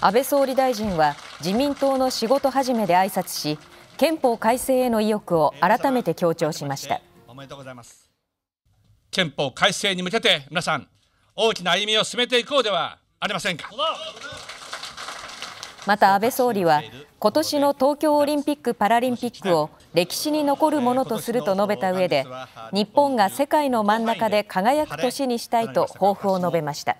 安倍総理大臣は自民党の仕事始めで挨拶し憲法改正への意欲を改めて強調しましたおめでとうございます憲法改正に向けて皆さん大きな歩みを進めていこうではありませんかまた安倍総理は今年の東京オリンピック・パラリンピックを歴史に残るものとすると述べた上で日本が世界の真ん中で輝く年にしたいと抱負を述べました。